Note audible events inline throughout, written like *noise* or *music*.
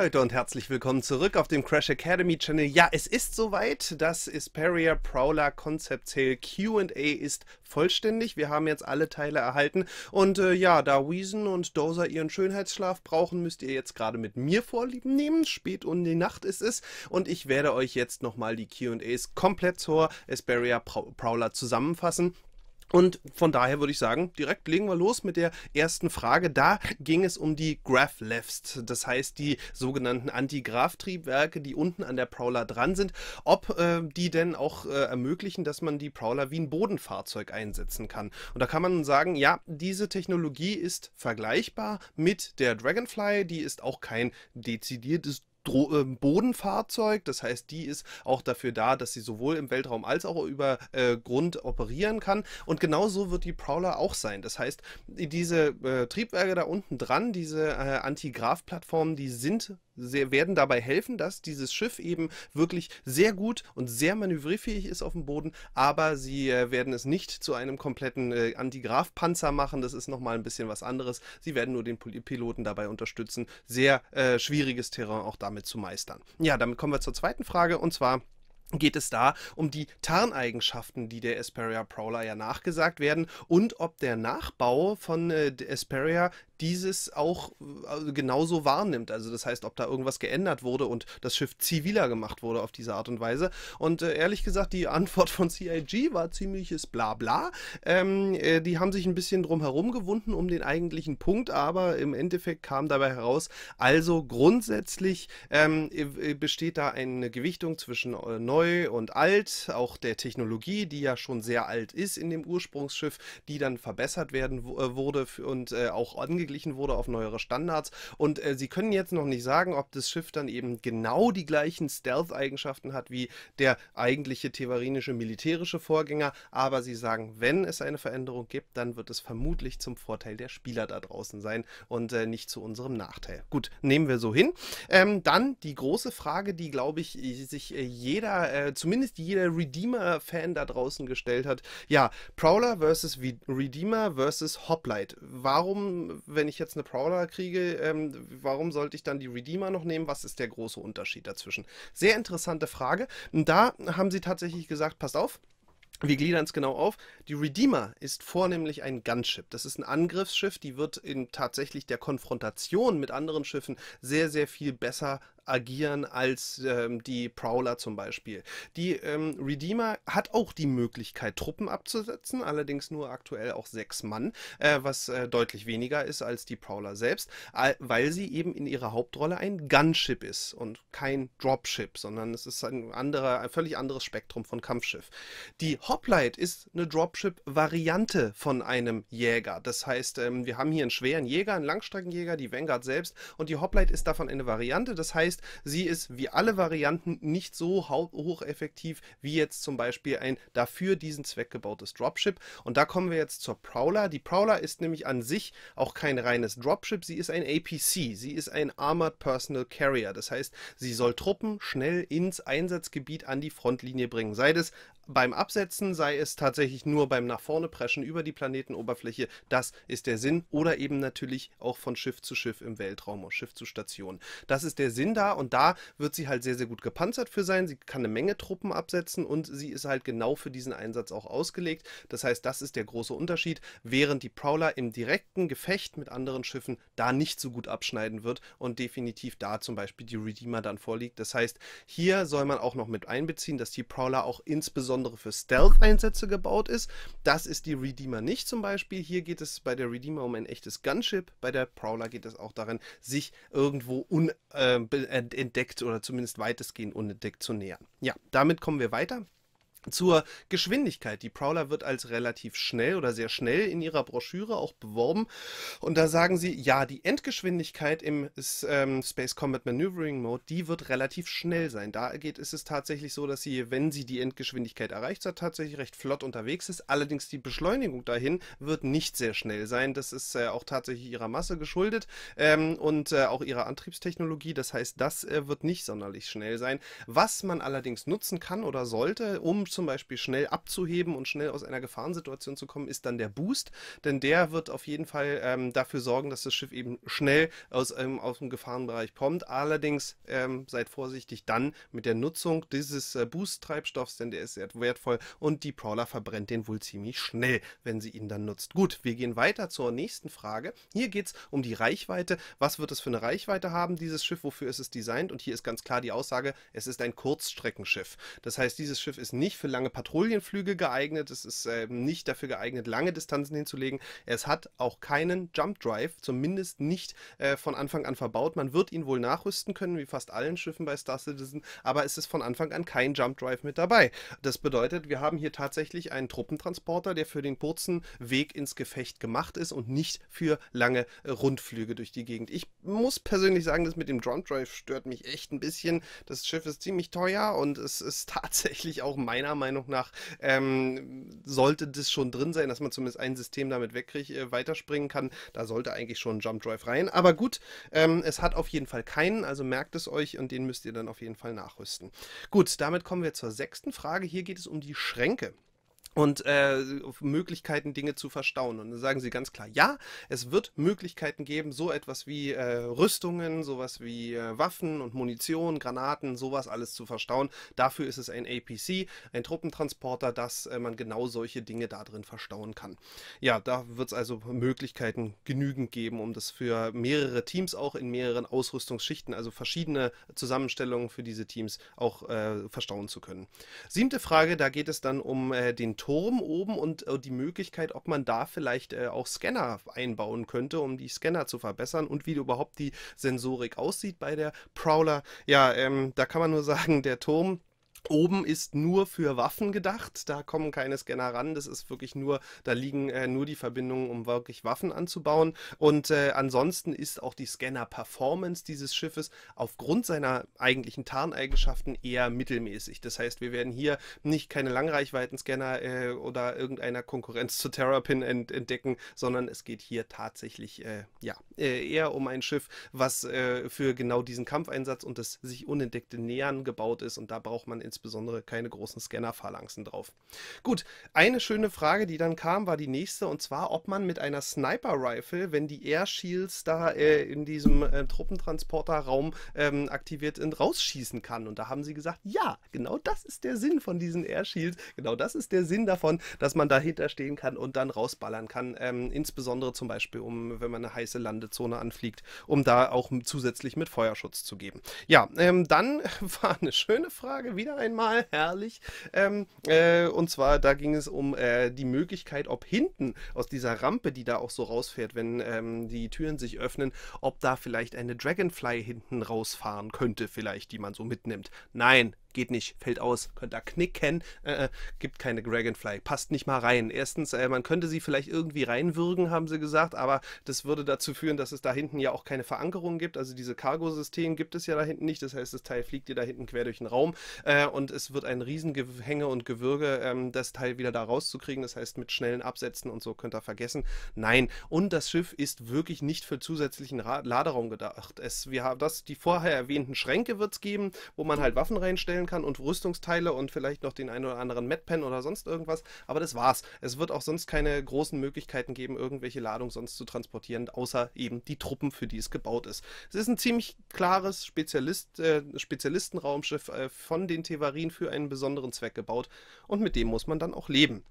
Leute und herzlich willkommen zurück auf dem Crash Academy Channel. Ja, es ist soweit. Das Isperia Prowler Concept Sale Q&A ist vollständig. Wir haben jetzt alle Teile erhalten. Und äh, ja, da Weason und Dozer ihren Schönheitsschlaf brauchen, müsst ihr jetzt gerade mit mir vorlieben nehmen. Spät um die Nacht ist es. Und ich werde euch jetzt nochmal die Q&As komplett zur Isperia Prowler zusammenfassen. Und von daher würde ich sagen, direkt legen wir los mit der ersten Frage. Da ging es um die Graph Lefts, das heißt die sogenannten Anti-Graph-Triebwerke, die unten an der Prowler dran sind, ob äh, die denn auch äh, ermöglichen, dass man die Prowler wie ein Bodenfahrzeug einsetzen kann. Und da kann man sagen, ja, diese Technologie ist vergleichbar mit der Dragonfly, die ist auch kein dezidiertes Dro ähm, Bodenfahrzeug. Das heißt, die ist auch dafür da, dass sie sowohl im Weltraum als auch über äh, Grund operieren kann. Und genauso wird die Prowler auch sein. Das heißt, diese äh, Triebwerke da unten dran, diese äh, Antigrav-Plattformen, die sind sehr, werden dabei helfen, dass dieses Schiff eben wirklich sehr gut und sehr manövrierfähig ist auf dem Boden, aber sie äh, werden es nicht zu einem kompletten äh, Antigraf-Panzer machen. Das ist nochmal ein bisschen was anderes. Sie werden nur den Pil Piloten dabei unterstützen, sehr äh, schwieriges Terrain auch damit zu meistern. Ja, damit kommen wir zur zweiten Frage und zwar geht es da um die Tarneigenschaften, die der Asperia Prowler ja nachgesagt werden und ob der Nachbau von äh, Esperia dieses auch äh, genauso wahrnimmt. Also das heißt, ob da irgendwas geändert wurde und das Schiff ziviler gemacht wurde auf diese Art und Weise. Und äh, ehrlich gesagt, die Antwort von CIG war ziemliches Blabla. Ähm, äh, die haben sich ein bisschen drum herum gewunden um den eigentlichen Punkt, aber im Endeffekt kam dabei heraus, also grundsätzlich ähm, äh, äh, besteht da eine Gewichtung zwischen äh, neu und alt, auch der Technologie, die ja schon sehr alt ist in dem Ursprungsschiff, die dann verbessert werden äh, wurde und äh, auch angeglichen wurde auf neuere Standards. Und äh, sie können jetzt noch nicht sagen, ob das Schiff dann eben genau die gleichen Stealth-Eigenschaften hat wie der eigentliche tevarinische militärische Vorgänger, aber sie sagen, wenn es eine Veränderung gibt, dann wird es vermutlich zum Vorteil der Spieler da draußen sein und äh, nicht zu unserem Nachteil. Gut, nehmen wir so hin. Ähm, dann die große Frage, die, glaube ich, sich äh, jeder äh, zumindest jeder Redeemer-Fan da draußen gestellt hat. Ja, Prowler versus Redeemer versus Hoplite. Warum, wenn ich jetzt eine Prowler kriege, ähm, warum sollte ich dann die Redeemer noch nehmen? Was ist der große Unterschied dazwischen? Sehr interessante Frage. Und da haben sie tatsächlich gesagt, passt auf, wir gliedern es genau auf. Die Redeemer ist vornehmlich ein Gunship. Das ist ein Angriffsschiff, die wird in tatsächlich der Konfrontation mit anderen Schiffen sehr, sehr viel besser agieren als ähm, die Prowler zum Beispiel. Die ähm, Redeemer hat auch die Möglichkeit, Truppen abzusetzen, allerdings nur aktuell auch sechs Mann, äh, was äh, deutlich weniger ist als die Prowler selbst, weil sie eben in ihrer Hauptrolle ein Gunship ist und kein Dropship, sondern es ist ein, anderer, ein völlig anderes Spektrum von Kampfschiff. Die Hoplite ist eine Dropship-Variante von einem Jäger. Das heißt, ähm, wir haben hier einen schweren Jäger, einen Langstreckenjäger, die Vanguard selbst und die Hoplite ist davon eine Variante. Das heißt, heißt, sie ist wie alle Varianten nicht so hocheffektiv wie jetzt zum Beispiel ein dafür diesen Zweck gebautes Dropship. Und da kommen wir jetzt zur Prowler. Die Prowler ist nämlich an sich auch kein reines Dropship, sie ist ein APC, sie ist ein Armored Personal Carrier. Das heißt, sie soll Truppen schnell ins Einsatzgebiet an die Frontlinie bringen, sei es beim Absetzen, sei es tatsächlich nur beim nach vorne preschen über die Planetenoberfläche, das ist der Sinn oder eben natürlich auch von Schiff zu Schiff im Weltraum und Schiff zu Station. Das ist der Sinn da und da wird sie halt sehr sehr gut gepanzert für sein, sie kann eine Menge Truppen absetzen und sie ist halt genau für diesen Einsatz auch ausgelegt. Das heißt, das ist der große Unterschied, während die Prowler im direkten Gefecht mit anderen Schiffen da nicht so gut abschneiden wird und definitiv da zum Beispiel die Redeemer dann vorliegt. Das heißt, hier soll man auch noch mit einbeziehen, dass die Prowler auch insbesondere insbesondere für Stealth-Einsätze gebaut ist. Das ist die Redeemer nicht zum Beispiel. Hier geht es bei der Redeemer um ein echtes Gunship. Bei der Prowler geht es auch darin, sich irgendwo unentdeckt äh, oder zumindest weitestgehend unentdeckt zu nähern. Ja, damit kommen wir weiter. Zur Geschwindigkeit. Die Prowler wird als relativ schnell oder sehr schnell in ihrer Broschüre auch beworben. Und da sagen sie, ja, die Endgeschwindigkeit im ähm, Space Combat Maneuvering Mode, die wird relativ schnell sein. Da geht, ist es tatsächlich so, dass sie, wenn sie die Endgeschwindigkeit erreicht hat, tatsächlich recht flott unterwegs ist. Allerdings die Beschleunigung dahin wird nicht sehr schnell sein. Das ist äh, auch tatsächlich ihrer Masse geschuldet ähm, und äh, auch ihrer Antriebstechnologie. Das heißt, das äh, wird nicht sonderlich schnell sein. Was man allerdings nutzen kann oder sollte, um zum Beispiel schnell abzuheben und schnell aus einer Gefahrensituation zu kommen, ist dann der Boost. Denn der wird auf jeden Fall ähm, dafür sorgen, dass das Schiff eben schnell aus, ähm, aus dem Gefahrenbereich kommt. Allerdings ähm, seid vorsichtig dann mit der Nutzung dieses äh, Boost-Treibstoffs, denn der ist sehr wertvoll und die Prawler verbrennt den wohl ziemlich schnell, wenn sie ihn dann nutzt. Gut, wir gehen weiter zur nächsten Frage. Hier geht es um die Reichweite. Was wird es für eine Reichweite haben, dieses Schiff? Wofür ist es designt? Und hier ist ganz klar die Aussage, es ist ein Kurzstreckenschiff. Das heißt, dieses Schiff ist nicht für lange Patrouillenflüge geeignet, es ist äh, nicht dafür geeignet, lange Distanzen hinzulegen. Es hat auch keinen Jump Drive, zumindest nicht äh, von Anfang an verbaut. Man wird ihn wohl nachrüsten können, wie fast allen Schiffen bei Star Citizen, aber es ist von Anfang an kein Jump Drive mit dabei. Das bedeutet, wir haben hier tatsächlich einen Truppentransporter, der für den kurzen Weg ins Gefecht gemacht ist und nicht für lange äh, Rundflüge durch die Gegend. Ich muss persönlich sagen, das mit dem Jump Drive stört mich echt ein bisschen. Das Schiff ist ziemlich teuer und es ist *laughs* tatsächlich auch meiner meiner Meinung nach ähm, sollte das schon drin sein, dass man zumindest ein System damit wegkriegt, äh, weiterspringen kann. Da sollte eigentlich schon ein Jump Drive rein. Aber gut, ähm, es hat auf jeden Fall keinen, also merkt es euch und den müsst ihr dann auf jeden Fall nachrüsten. Gut, damit kommen wir zur sechsten Frage. Hier geht es um die Schränke und äh, Möglichkeiten, Dinge zu verstauen. Und dann sagen sie ganz klar, ja, es wird Möglichkeiten geben, so etwas wie äh, Rüstungen, sowas wie äh, Waffen und Munition, Granaten, sowas alles zu verstauen. Dafür ist es ein APC, ein Truppentransporter, dass äh, man genau solche Dinge da drin verstauen kann. Ja, da wird es also Möglichkeiten genügend geben, um das für mehrere Teams auch in mehreren Ausrüstungsschichten, also verschiedene Zusammenstellungen für diese Teams auch äh, verstauen zu können. Siebte Frage, da geht es dann um äh, den Ton Turm oben und äh, die Möglichkeit, ob man da vielleicht äh, auch Scanner einbauen könnte, um die Scanner zu verbessern und wie überhaupt die Sensorik aussieht bei der Prowler. Ja, ähm, da kann man nur *laughs* sagen, der Turm Oben ist nur für Waffen gedacht, da kommen keine Scanner ran, das ist wirklich nur, da liegen äh, nur die Verbindungen, um wirklich Waffen anzubauen. Und äh, ansonsten ist auch die Scanner-Performance dieses Schiffes aufgrund seiner eigentlichen Tarneigenschaften eher mittelmäßig. Das heißt, wir werden hier nicht keine Langreichweiten-Scanner äh, oder irgendeiner Konkurrenz zu Terrapin ent entdecken, sondern es geht hier tatsächlich äh, ja, äh, eher um ein Schiff, was äh, für genau diesen Kampfeinsatz und das sich unentdeckte Nähern gebaut ist. Und da braucht man ins insbesondere keine großen Scanner-Phalanxen drauf. Gut, eine schöne Frage, die dann kam, war die nächste und zwar, ob man mit einer Sniper Rifle, wenn die Air Shields da äh, in diesem äh, Truppentransporter-Raum ähm, aktiviert sind, rausschießen kann. Und da haben sie gesagt, ja, genau das ist der Sinn von diesen Air Shields. Genau das ist der Sinn davon, dass man dahinter stehen kann und dann rausballern kann. Ähm, insbesondere zum Beispiel, um, wenn man eine heiße Landezone anfliegt, um da auch zusätzlich mit Feuerschutz zu geben. Ja, ähm, dann *laughs* war eine schöne Frage wieder einmal, *laughs* herrlich. Ähm, äh, und zwar, da ging es um äh, die Möglichkeit, ob hinten aus dieser Rampe, die da auch so rausfährt, wenn ähm, die Türen sich öffnen, ob da vielleicht eine Dragonfly hinten rausfahren könnte, vielleicht, die man so mitnimmt. Nein, geht nicht, fällt aus, könnt da knicken, äh, äh gibt keine Dragonfly, passt nicht mal rein. Erstens, äh, man könnte sie vielleicht irgendwie reinwürgen, haben sie gesagt, aber das würde dazu führen, dass es da hinten ja auch keine Verankerung gibt. Also diese Cargo-System gibt es ja da hinten nicht. Das heißt, das Teil fliegt dir da hinten quer durch den Raum äh, und es wird ein Riesengehänge und Gewürge, ähm, das Teil wieder da rauszukriegen. Das heißt, mit schnellen Absätzen und so könnt ihr vergessen. Nein, und das Schiff ist wirklich nicht für zusätzlichen Ra Laderaum gedacht. Es, wir haben das, die vorher erwähnten Schränke wird es geben, wo man halt Waffen reinstellen kann und Rüstungsteile und vielleicht noch den einen oder anderen Medpen oder sonst irgendwas. Aber das war's. Es wird auch sonst keine großen Möglichkeiten geben, irgendwelche Ladung sonst zu transportieren, außer eben die Truppen, für die es gebaut ist. Es ist ein ziemlich klares Spezialist, äh, Spezialistenraumschiff äh, von den Tevarin für einen besonderen Zweck gebaut und mit dem muss man dann auch leben.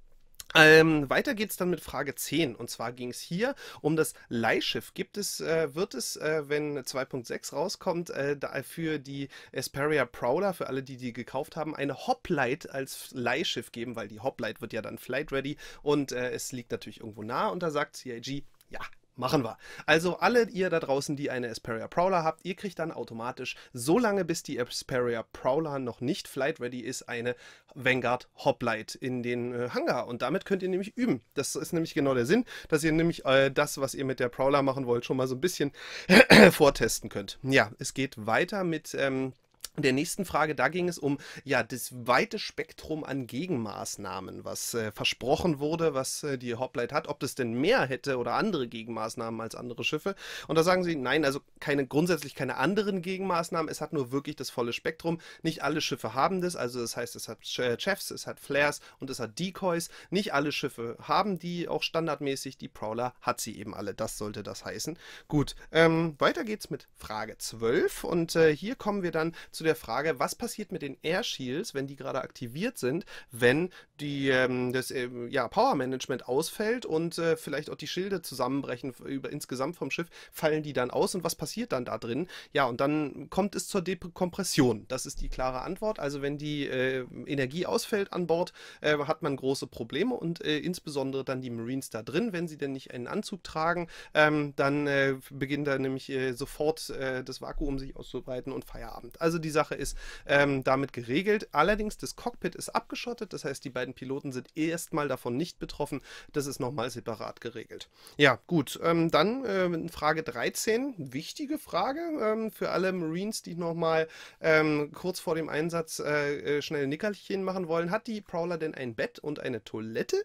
Ähm, weiter es dann mit Frage 10. Und zwar ging es hier um das Leihschiff. Gibt es, äh, wird es, äh, wenn 2.6 rauskommt, äh, für die Asperia Prowler, für alle, die die gekauft haben, eine Hoplite als Leihschiff geben, weil die Hoplite wird ja dann flight ready und äh, es liegt natürlich irgendwo nah. Und da sagt CIG, ja, Machen wir. Also alle ihr da draußen, die eine Asperia Prowler habt, ihr kriegt dann automatisch, so lange bis die Asperia Prowler noch nicht flight ready ist, eine Vanguard Hoplite in den äh, Hangar. Und damit könnt ihr nämlich üben. Das ist nämlich genau der Sinn, dass ihr nämlich äh, das, was ihr mit der Prowler machen wollt, schon mal so ein bisschen *clears throat* vortesten könnt. Ja, es geht weiter mit... Ähm, der nächsten Frage, da ging es um ja das weite Spektrum an Gegenmaßnahmen, was äh, versprochen wurde, was äh, die Hoplite hat, ob das denn mehr hätte oder andere Gegenmaßnahmen als andere Schiffe. Und da sagen sie, nein, also keine grundsätzlich keine anderen Gegenmaßnahmen. Es hat nur wirklich das volle Spektrum. Nicht alle Schiffe haben das, also das heißt, es hat äh, Chefs, es hat Flares und es hat Decoys. Nicht alle Schiffe haben die auch standardmäßig. Die Prowler hat sie eben alle. Das sollte das heißen. Gut, ähm, weiter geht's mit Frage 12 und äh, hier kommen wir dann zu der Frage, was passiert mit den Air Shields, wenn die gerade aktiviert sind, wenn die, ähm, das ähm, ja, Power Management ausfällt und äh, vielleicht auch die Schilde zusammenbrechen über, insgesamt vom Schiff, fallen die dann aus und was passiert dann da drin? Ja, und dann kommt es zur Dekompression. Das ist die klare Antwort. Also wenn die äh, Energie ausfällt an Bord, äh, hat man große Probleme und äh, insbesondere dann die Marines da drin, wenn sie denn nicht einen Anzug tragen, ähm, dann äh, beginnt da nämlich äh, sofort das Vakuum sich auszubreiten und Feierabend. Also diese Sache ist ähm, damit geregelt. Allerdings, das Cockpit ist abgeschottet, das heißt, die beiden Piloten sind erstmal davon nicht betroffen. Das ist nochmal separat geregelt. Ja, gut, ähm, dann äh, Frage 13, wichtige Frage ähm, für alle Marines, die nochmal ähm, kurz vor dem Einsatz äh, äh schnell Nickerchen machen wollen. Hat die Prowler denn ein Bett und eine Toilette?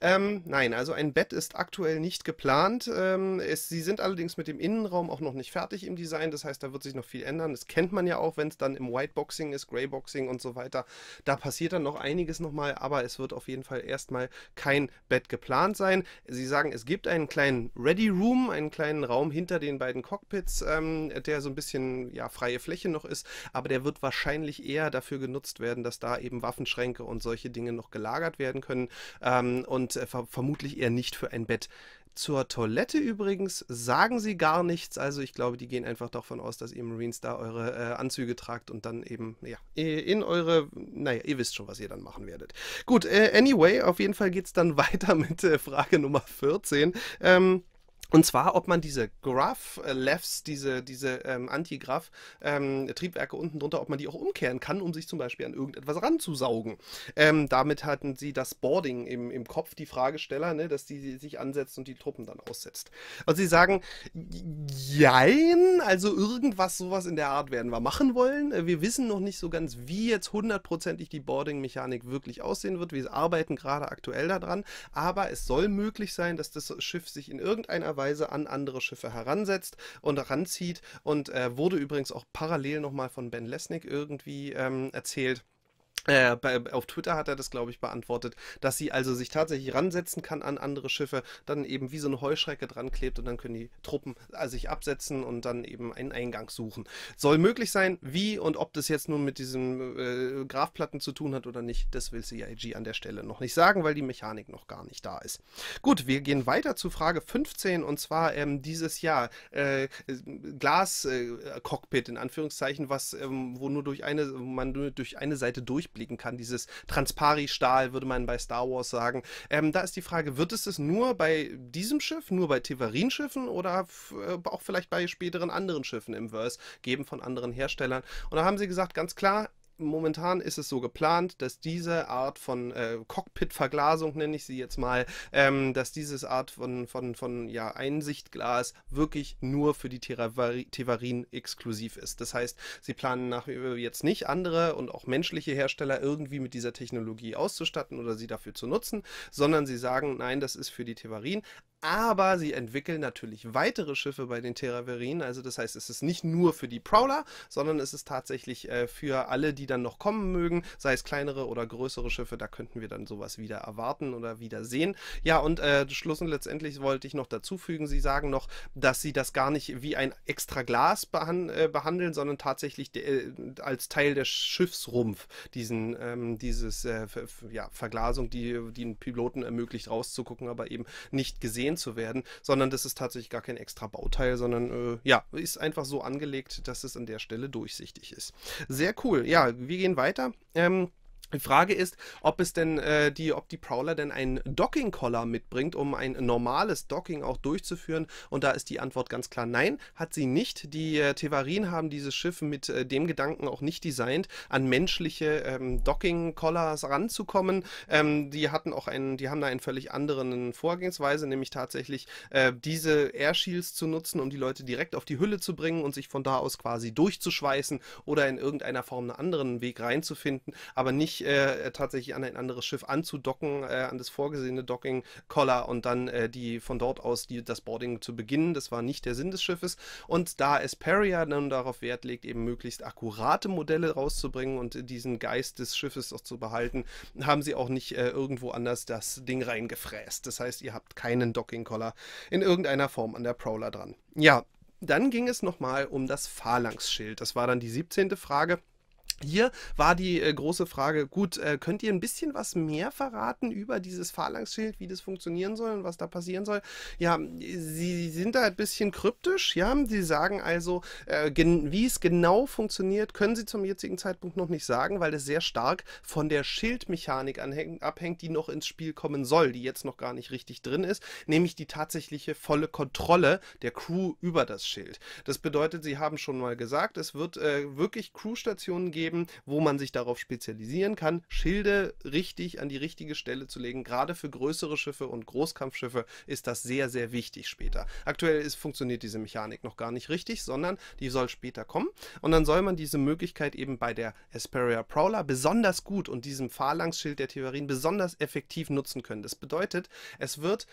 Ähm, nein, also ein Bett ist aktuell nicht geplant. Ähm, es, sie sind allerdings mit dem Innenraum auch noch nicht fertig im Design, das heißt, da wird sich noch viel ändern. Das kennt man ja auch, wenn es dann dann im Whiteboxing ist, Greyboxing und so weiter. Da passiert dann noch einiges nochmal, aber es wird auf jeden Fall erstmal kein Bett geplant sein. Sie sagen, es gibt einen kleinen Ready Room, einen kleinen Raum hinter den beiden Cockpits, ähm, der so ein bisschen ja, freie Fläche noch ist, aber der wird wahrscheinlich eher dafür genutzt werden, dass da eben Waffenschränke und solche Dinge noch gelagert werden können ähm, und äh, ver vermutlich eher nicht für ein Bett zur Toilette übrigens sagen sie gar nichts. Also ich glaube, die gehen einfach davon aus, dass ihr Marines da eure äh, Anzüge tragt und dann eben, ja, in eure, naja, ihr wisst schon, was ihr dann machen werdet. Gut, äh, anyway, auf jeden Fall geht es dann *laughs* weiter mit äh, Frage Nummer 14. Ähm, und zwar, ob man diese Graph äh, Lefts, diese, diese ähm, Anti-Graph ähm, Triebwerke unten drunter, ob man die auch umkehren kann, um sich zum Beispiel an irgendetwas ranzusaugen. Ähm, damit hatten sie das Boarding im, im Kopf, die Fragesteller, ne, dass die sich ansetzt und die Truppen dann aussetzt. Also sie sagen, jein, also irgendwas sowas in der Art werden wir machen wollen. Äh, wir wissen noch nicht so ganz, wie jetzt hundertprozentig die Boarding-Mechanik wirklich aussehen wird. Wir arbeiten gerade aktuell daran, aber es soll möglich sein, dass das Schiff sich in irgendeiner Weise Weise an andere Schiffe heransetzt und heranzieht und äh, wurde übrigens auch parallel nochmal von Ben Lesnick irgendwie ähm, erzählt. Äh, bei, auf Twitter hat er das, glaube ich, beantwortet, dass sie also sich tatsächlich ransetzen kann an andere Schiffe, dann eben wie so eine Heuschrecke dran klebt und dann können die Truppen also sich absetzen und dann eben einen Eingang suchen. Soll möglich sein, wie und ob das jetzt nur mit diesen äh, Grafplatten zu tun hat oder nicht, das will CIG an der Stelle noch nicht sagen, weil die Mechanik noch gar nicht da ist. Gut, wir gehen weiter zu Frage 15 und zwar ähm, dieses Jahr äh, Glas-Cockpit äh, in Anführungszeichen, was ähm, wo nur durch eine, man nur durch eine Seite durch durchblicken kann. Dieses Transpari-Stahl, würde man bei Star Wars sagen. Ähm, da ist die Frage, wird es es nur bei diesem Schiff, nur bei Tevarin-Schiffen oder äh, auch vielleicht bei späteren anderen Schiffen im Verse geben von anderen Herstellern? Und da haben sie gesagt, ganz klar, momentan ist es so geplant, dass diese Art von äh, Cockpit-Verglasung, nenne ich sie jetzt mal, ähm, dass dieses Art von, von, von ja, Einsichtglas wirklich nur für die Tevarin exklusiv ist. Das heißt, sie planen nach jetzt nicht andere und auch menschliche Hersteller irgendwie mit dieser Technologie auszustatten oder sie dafür zu nutzen, sondern sie sagen, nein, das ist für die Tevarin, aber sie entwickeln natürlich weitere Schiffe bei den Terraverinen. Also das heißt, es ist nicht nur für die Prowler, sondern es ist tatsächlich äh, für alle, die dann noch kommen mögen, sei es kleinere oder größere Schiffe, da könnten wir dann sowas wieder erwarten oder wieder sehen. Ja, und äh, schlussend letztendlich wollte ich noch dazu fügen, sie sagen noch, dass sie das gar nicht wie ein extra Glas behan äh, behandeln, sondern tatsächlich äh, als Teil der Schiffsrumpf diesen ähm, dieses äh, ja, Verglasung, die den Piloten ermöglicht rauszugucken, aber eben nicht gesehen gesehen zu werden, sondern das ist tatsächlich gar kein extra Bauteil, sondern äh, ja, ist einfach so angelegt, dass es an der Stelle durchsichtig ist. Sehr cool. Ja, wir gehen weiter. Ähm, die Frage ist, ob es denn äh, die, ob die Prowler denn einen Docking-Collar mitbringt, um ein normales Docking auch durchzuführen. Und da ist die Antwort ganz klar nein, hat sie nicht. Die äh, Tevarin haben dieses Schiff mit äh, dem Gedanken auch nicht designt, an menschliche ähm, Docking-Collars ranzukommen. Ähm, die hatten auch einen, die haben da einen völlig anderen Vorgehensweise, nämlich tatsächlich äh, diese Airshields zu nutzen, um die Leute direkt auf die Hülle zu bringen und sich von da aus quasi durchzuschweißen oder in irgendeiner Form einen anderen Weg reinzufinden, aber nicht äh, äh, tatsächlich an ein anderes Schiff anzudocken, äh, an das vorgesehene Docking Collar und dann äh, die von dort aus die, das Boarding zu beginnen. Das war nicht der Sinn des Schiffes. Und da Esperia dann darauf Wert legt, eben möglichst akkurate Modelle rauszubringen und diesen Geist des Schiffes auch zu behalten, haben sie auch nicht äh, irgendwo anders das Ding reingefräst. Das heißt, ihr habt keinen Docking Collar in irgendeiner Form an der Prowler dran. Ja, dann ging es nochmal um das Phalanx-Schild. Das war dann die 17. Frage. Hier war die äh, große Frage, gut, äh, könnt ihr ein bisschen was mehr verraten über dieses Phalanx-Schild, wie das funktionieren soll und was da passieren soll? Ja, sie sind da ein bisschen kryptisch, ja, sie sagen also, äh, wie es genau funktioniert, können sie zum jetzigen Zeitpunkt noch nicht sagen, weil es sehr stark von der Schildmechanik abhängt, die noch ins Spiel kommen soll, die jetzt noch gar nicht richtig drin ist, nämlich die tatsächliche volle Kontrolle der Crew über das Schild. Das bedeutet, sie haben schon mal gesagt, es wird äh, wirklich Crew-Stationen geben, geben, wo man sich darauf spezialisieren kann, Schilde richtig an die richtige Stelle zu legen. Gerade für größere Schiffe und Großkampfschiffe ist das sehr, sehr wichtig später. Aktuell ist, funktioniert diese Mechanik noch gar nicht richtig, sondern die soll später kommen. Und dann soll man diese Möglichkeit eben bei der Asperia Prowler besonders gut und diesem Phalanx-Schild der Theorien besonders effektiv nutzen können. Das bedeutet, es wird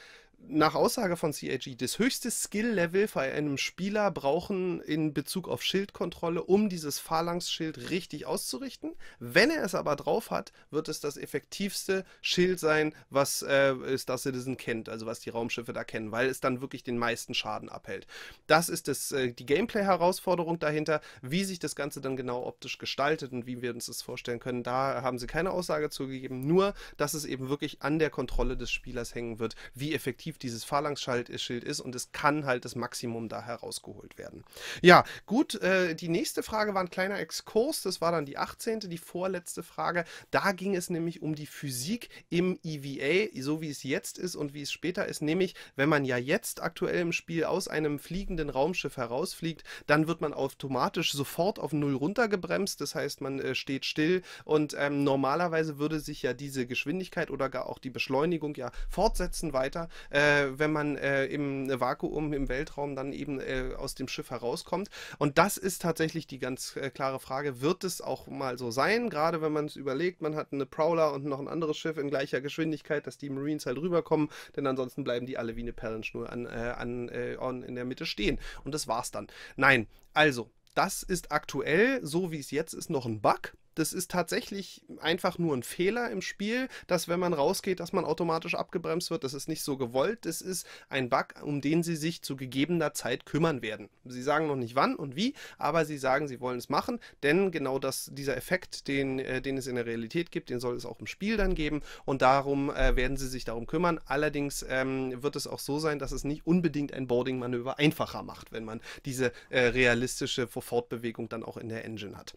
nach Aussage von CAG das höchste Skill-Level bei einem Spieler brauchen in Bezug auf Schildkontrolle, um dieses Phalanx-Schild richtig auszurichten. Wenn er es aber drauf hat, wird es das effektivste Schild sein, was äh, Star Citizen kennt, also was die Raumschiffe da kennen, weil es dann wirklich den meisten Schaden abhält. Das ist das, äh, die Gameplay-Herausforderung dahinter. Wie sich das Ganze dann genau optisch gestaltet und wie wir uns das vorstellen können, da haben sie keine Aussage zugegeben, nur dass es eben wirklich an der Kontrolle des Spielers hängen wird, wie effektiv tief dieses phalanx ist und es kann halt das Maximum da herausgeholt werden. Ja, gut, äh, die nächste Frage war ein kleiner Exkurs, das war dann die 18., die vorletzte Frage. Da ging es nämlich um die Physik im EVA, so wie es jetzt ist und wie es später ist, nämlich wenn man ja jetzt aktuell im Spiel aus einem fliegenden Raumschiff herausfliegt, dann wird man automatisch sofort auf Null runtergebremst, das heißt man äh, steht still und ähm, normalerweise würde sich ja diese Geschwindigkeit oder gar auch die Beschleunigung ja fortsetzen weiter. Äh, äh, wenn man äh, im äh, Vakuum, im Weltraum dann eben äh, aus dem Schiff herauskommt. Und das ist tatsächlich die ganz äh, klare Frage, wird es auch mal so sein, gerade wenn man es überlegt, man hat eine Prowler und noch ein anderes Schiff in gleicher Geschwindigkeit, dass die Marines halt rüberkommen, denn ansonsten bleiben die alle wie eine Perlenschnur an, äh, an, on, in der Mitte stehen. Und das war's dann. Nein, also, das ist aktuell, so wie es jetzt ist, noch ein Bug das ist tatsächlich einfach nur ein Fehler im Spiel, dass wenn man rausgeht, dass man automatisch abgebremst wird. Das ist nicht so gewollt. Das ist ein Bug, um den sie sich zu gegebener Zeit kümmern werden. Sie sagen noch nicht wann und wie, aber sie sagen, sie wollen es machen, denn genau das, dieser Effekt, den, äh, den es in der Realität gibt, den soll es auch im Spiel dann geben und darum äh, werden sie sich darum kümmern. Allerdings ähm, wird es auch so sein, dass es nicht unbedingt ein Boarding-Manöver einfacher macht, wenn man diese äh, realistische Fortbewegung dann auch in der Engine hat.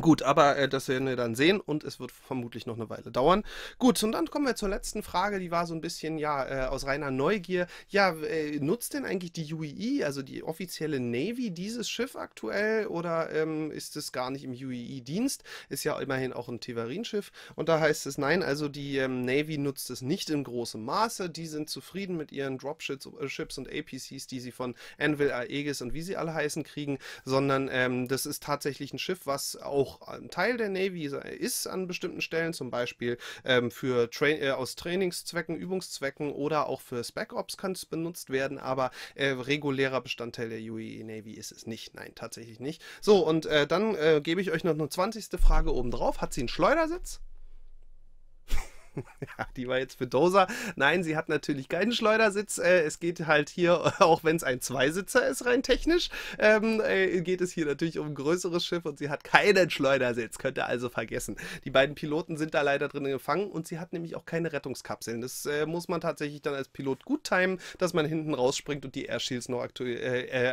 Gut, aber äh, das werden wir dann sehen und es wird vermutlich noch eine Weile dauern. Gut, und dann kommen wir zur letzten Frage, die war so ein bisschen, ja, äh, aus reiner Neugier. Ja, äh, nutzt denn eigentlich die UEE, also die offizielle Navy, dieses Schiff aktuell oder ähm, ist es gar nicht im UEE-Dienst? Ist ja immerhin auch ein Tevarin-Schiff und da heißt es nein, also die ähm, Navy nutzt es nicht in großem Maße. Die sind zufrieden mit ihren Dropships äh, und APCs, die sie von Anvil, Aegis und wie sie alle heißen kriegen, sondern ähm, das ist tatsächlich ein Schiff, was auch auch ein Teil der Navy ist an bestimmten Stellen, zum Beispiel ähm, für Tra äh, aus Trainingszwecken, Übungszwecken oder auch für Spec Ops kann es benutzt werden, aber äh, regulärer Bestandteil der UE Navy ist es nicht. Nein, tatsächlich nicht. So, und äh, dann äh, gebe ich euch noch eine 20. Frage obendrauf. Hat sie einen Schleudersitz? *laughs* ja, die war jetzt für Dosa. Nein, sie hat natürlich keinen Schleudersitz. Äh, es geht halt hier, *laughs* auch wenn es ein Zweisitzer ist, rein technisch, ähm, äh, geht es hier natürlich um ein größeres Schiff und sie hat keinen Schleudersitz. Könnt ihr also vergessen. Die beiden Piloten sind da leider drin gefangen und sie hat nämlich auch keine Rettungskapseln. Das äh, muss man tatsächlich dann als Pilot gut timen, dass man hinten rausspringt und die Airshields noch aktu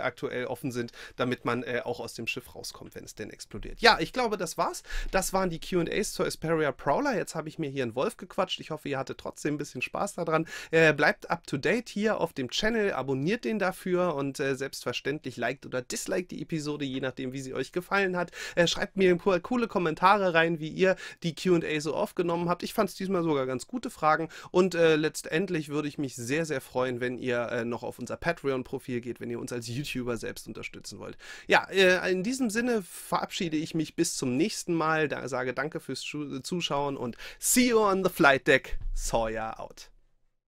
aktuell offen sind, damit man auch aus dem Schiff rauskommt, wenn es denn explodiert. Ja, ich glaube, das war's. Das waren die QAs zur Asperia Prowler. Jetzt habe ich mir hier einen Wolf gekauft gequatscht. Ich hoffe, ihr hattet trotzdem ein bisschen Spaß daran. Äh, bleibt up to date hier auf dem Channel, abonniert den dafür und äh, selbstverständlich liked oder disliked die Episode, je nachdem, wie sie euch gefallen hat. Äh, schreibt mir coole Kommentare rein, wie ihr die QA so aufgenommen habt. Ich fand es diesmal sogar ganz gute Fragen und äh, letztendlich würde ich mich sehr, sehr freuen, wenn ihr äh, noch auf unser Patreon-Profil geht, wenn ihr uns als YouTuber selbst unterstützen wollt. Ja, äh, in diesem Sinne verabschiede ich mich bis zum nächsten Mal. Da sage danke fürs Zuschauen und see you on the Flight Deck Sawyer out.